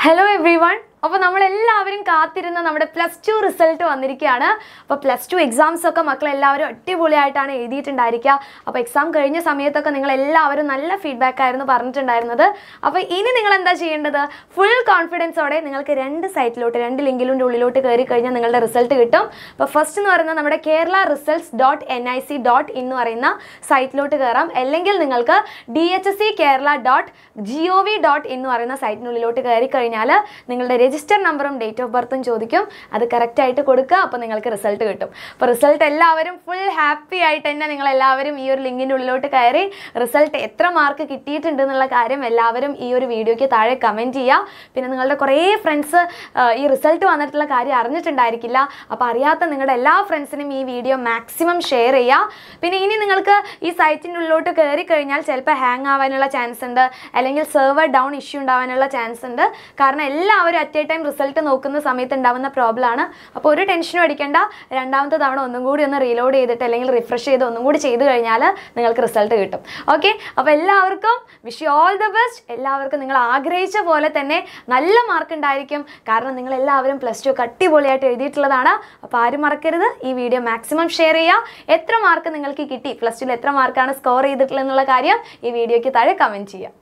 Hello everyone, അപ്പോൾ നമ്മളെല്ലാവരും കാത്തിരുന്ന നമ്മുടെ പ്ലസ് ടു റിസൾട്ട് വന്നിരിക്കുകയാണ് അപ്പോൾ പ്ലസ് ടു എക്സാംസ് ഒക്കെ മക്കൾ എല്ലാവരും അടിപൊളിയായിട്ടാണ് എഴുതിയിട്ടുണ്ടായിരിക്കുക അപ്പോൾ എക്സാം കഴിഞ്ഞ സമയത്തൊക്കെ നിങ്ങൾ എല്ലാവരും നല്ല ഫീഡ്ബാക്ക് ആയിരുന്നു പറഞ്ഞിട്ടുണ്ടായിരുന്നത് അപ്പോൾ ഇനി നിങ്ങൾ എന്താ ചെയ്യേണ്ടത് ഫുൾ കോൺഫിഡൻസോടെ നിങ്ങൾക്ക് രണ്ട് സൈറ്റിലോട്ട് രണ്ട് ലിങ്കിലൂടെ ഉള്ളിലോട്ട് കയറി കഴിഞ്ഞാൽ നിങ്ങളുടെ റിസൾട്ട് കിട്ടും അപ്പോൾ ഫസ്റ്റ് എന്ന് പറയുന്നത് നമ്മുടെ Kerala results dot N I C dot in എന്ന് പറയുന്ന സൈറ്റിലോട്ട് കയറാം അല്ലെങ്കിൽ നിങ്ങൾക്ക് D H S C Kerala dot G O V dot എന്ന് പറയുന്ന സൈറ്റിനുള്ളിലോട്ട് കയറി കഴിഞ്ഞാൽ നിങ്ങളുടെ രജിസ്റ്റർ നമ്പറും ഡേറ്റ് ഓഫ് ബർത്തും ചോദിക്കും അത് കറക്റ്റായിട്ട് കൊടുക്കുക അപ്പം നിങ്ങൾക്ക് റിസൾട്ട് കിട്ടും അപ്പോൾ റിസൾട്ട് എല്ലാവരും ഫുൾ ഹാപ്പി ആയിട്ട് തന്നെ നിങ്ങളെല്ലാവരും ഈ ഒരു ലിങ്കിൻ്റെ ഉള്ളിലോട്ട് കയറി റിസൾട്ട് എത്ര മാർക്ക് കിട്ടിയിട്ടുണ്ട് എന്നുള്ള കാര്യം എല്ലാവരും ഈ ഒരു വീഡിയോയ്ക്ക് താഴെ കമൻറ്റ് ചെയ്യുക പിന്നെ നിങ്ങളുടെ കുറേ ഫ്രണ്ട്സ് ഈ റിസൾട്ട് വന്നിട്ടുള്ള കാര്യം അറിഞ്ഞിട്ടുണ്ടായിരിക്കില്ല അപ്പോൾ അറിയാത്ത നിങ്ങളുടെ എല്ലാ ഫ്രണ്ട്സിനും ഈ വീഡിയോ മാക്സിമം ഷെയർ ചെയ്യുക പിന്നെ ഇനി നിങ്ങൾക്ക് ഈ സൈറ്റിൻ്റെ ഉള്ളിലോട്ട് കയറി കഴിഞ്ഞാൽ ചിലപ്പോൾ ഹാങ് ആവാനുള്ള ചാൻസ് ഉണ്ട് അല്ലെങ്കിൽ സെർവർ ഡൗൺ ഇഷ്യൂ ഉണ്ടാവാനുള്ള ചാൻസ് ഉണ്ട് കാരണം എല്ലാവരും അറ്റൻഡ് എ ടൈം റിസൾട്ട് നോക്കുന്ന സമയത്ത് ഉണ്ടാവുന്ന പ്രോബ്ലം ആണ് അപ്പോൾ ഒരു ടെൻഷനും അടിക്കേണ്ട രണ്ടാമത്തെ തവണ ഒന്നും കൂടി ഒന്ന് റീലോഡ് ചെയ്തിട്ട് അല്ലെങ്കിൽ റിഫ്രഷ് ചെയ്ത് ഒന്നും കൂടി ചെയ്ത് കഴിഞ്ഞാൽ നിങ്ങൾക്ക് റിസൾട്ട് കിട്ടും ഓക്കെ അപ്പോൾ എല്ലാവർക്കും wish you all the best എല്ലാവർക്കും നിങ്ങൾ ആഗ്രഹിച്ച പോലെ തന്നെ നല്ല മാർക്ക് ഉണ്ടായിരിക്കും കാരണം നിങ്ങൾ എല്ലാവരും പ്ലസ് ടു അടിപൊളിയായിട്ട് എഴുതിയിട്ടുള്ളതാണ് അപ്പോൾ ആരും മറക്കരുത് ഈ വീഡിയോ മാക്സിമം ഷെയർ ചെയ്യുക എത്ര മാർക്ക് നിങ്ങൾക്ക് കിട്ടി പ്ലസ് ടുവിൽ എത്ര മാർക്കാണ് സ്കോർ ചെയ്തിട്ടുള്ളത് എന്നുള്ള കാര്യം ഈ വീഡിയോയ്ക്ക് താഴെ കമൻറ്റ് ചെയ്യാം